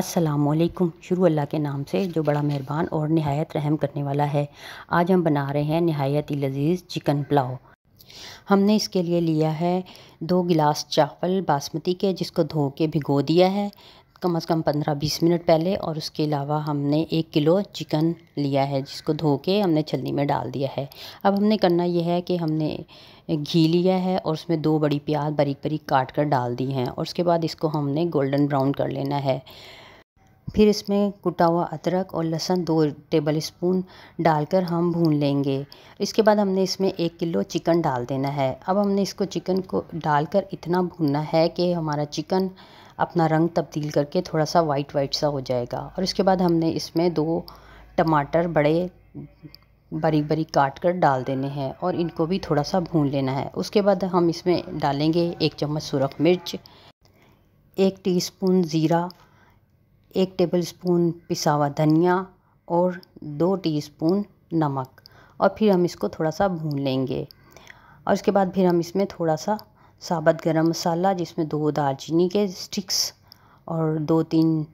असलकुम शुरू अल्लाह के नाम से जो बड़ा मेहरबान और नहायत रहम करने वाला है आज हम बना रहे हैं नहायत ही लजीज़ चिकन पुलाव हमने इसके लिए लिया है दो गिलास चावल बासमती के जिसको धो के भिगो दिया है कम अज़ कम पंद्रह बीस मिनट पहले और उसके अलावा हमने एक किलो चिकन लिया है जिसको धो के हमने छलनी में डाल दिया है अब हमने करना यह है कि हमने घी लिया है और उसमें दो बड़ी प्याज बारीक बारीक काट कर डाल दी हैं और उसके बाद इसको हमने गोल्डन ब्राउन कर लेना है फिर इसमें कुटा हुआ अदरक और लहसुन दो टेबल स्पून डालकर हम भून लेंगे इसके बाद हमने इसमें एक किलो चिकन डाल देना है अब हमने इसको चिकन को डालकर इतना भूनना है कि हमारा चिकन अपना रंग तब्दील करके थोड़ा सा वाइट वाइट सा हो जाएगा और इसके बाद हमने इसमें दो टमाटर बड़े बारीक बारीक काट कर डाल देने हैं और इनको भी थोड़ा सा भून लेना है उसके बाद हम इसमें डालेंगे एक चम्मच सुरख मिर्च एक टीस्पून ज़ीरा एक टेबलस्पून पिसा हुआ धनिया और दो टीस्पून नमक और फिर हम इसको थोड़ा सा भून लेंगे और उसके बाद फिर हम इसमें थोड़ा सा साबत गरम मसाला जिसमें दो दालचीनी के स्टिक्स और दो तीन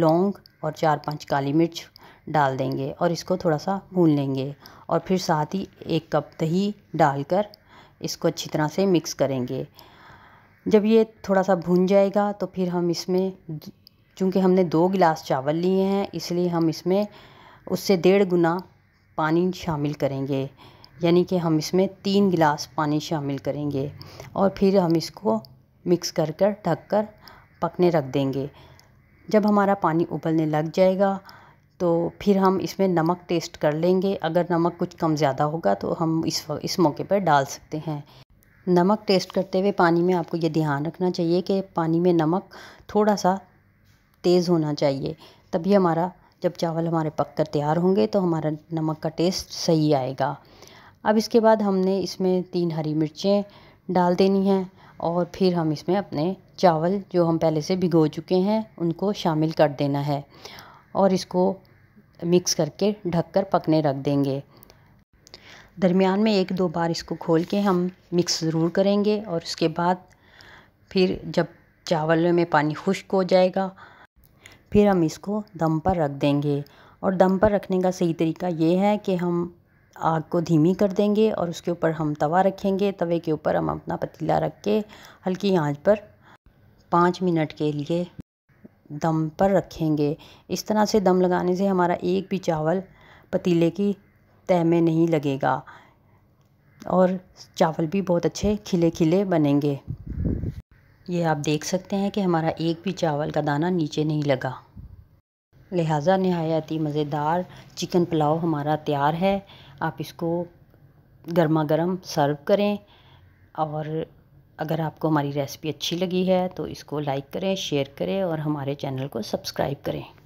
लौंग और चार पांच काली मिर्च डाल देंगे और इसको थोड़ा सा भून लेंगे और फिर साथ ही एक कप दही डालकर इसको अच्छी तरह से मिक्स करेंगे जब ये थोड़ा सा भून जाएगा तो फिर हम इसमें चूँकि हमने दो गिलास चावल लिए हैं इसलिए हम इसमें उससे डेढ़ गुना पानी शामिल करेंगे यानी कि हम इसमें तीन गिलास पानी शामिल करेंगे और फिर हम इसको मिक्स कर कर ढक कर पकने रख देंगे जब हमारा पानी उबलने लग जाएगा तो फिर हम इसमें नमक टेस्ट कर लेंगे अगर नमक कुछ कम ज़्यादा होगा तो हम इस इस मौके पर डाल सकते हैं नमक टेस्ट करते हुए पानी में आपको ये ध्यान रखना चाहिए कि पानी में नमक थोड़ा सा तेज़ होना चाहिए तभी हमारा जब चावल हमारे पक कर तैयार होंगे तो हमारा नमक का टेस्ट सही आएगा अब इसके बाद हमने इसमें तीन हरी मिर्चें डाल देनी हैं और फिर हम इसमें अपने चावल जो हम पहले से भिगो चुके हैं उनको शामिल कर देना है और इसको मिक्स करके ढककर कर पकने रख देंगे दरमियान में एक दो बार इसको खोल के हम मिक्स ज़रूर करेंगे और उसके बाद फिर जब चावल में पानी खुश्क हो जाएगा फिर हम इसको दम पर रख देंगे और दम पर रखने का सही तरीका ये है कि हम आग को धीमी कर देंगे और उसके ऊपर हम तवा रखेंगे तवे के ऊपर हम अपना पतीला रख के हल्की आंच पर पाँच मिनट के लिए दम पर रखेंगे इस तरह से दम लगाने से हमारा एक भी चावल पतीले की तह में नहीं लगेगा और चावल भी बहुत अच्छे खिले खिले बनेंगे ये आप देख सकते हैं कि हमारा एक भी चावल का दाना नीचे नहीं लगा लिहाजा नहायत ही मज़ेदार चिकन पुलाव हमारा तैयार है आप इसको गर्मा गर्म सर्व करें और अगर आपको हमारी रेसिपी अच्छी लगी है तो इसको लाइक करें शेयर करें और हमारे चैनल को सब्सक्राइब करें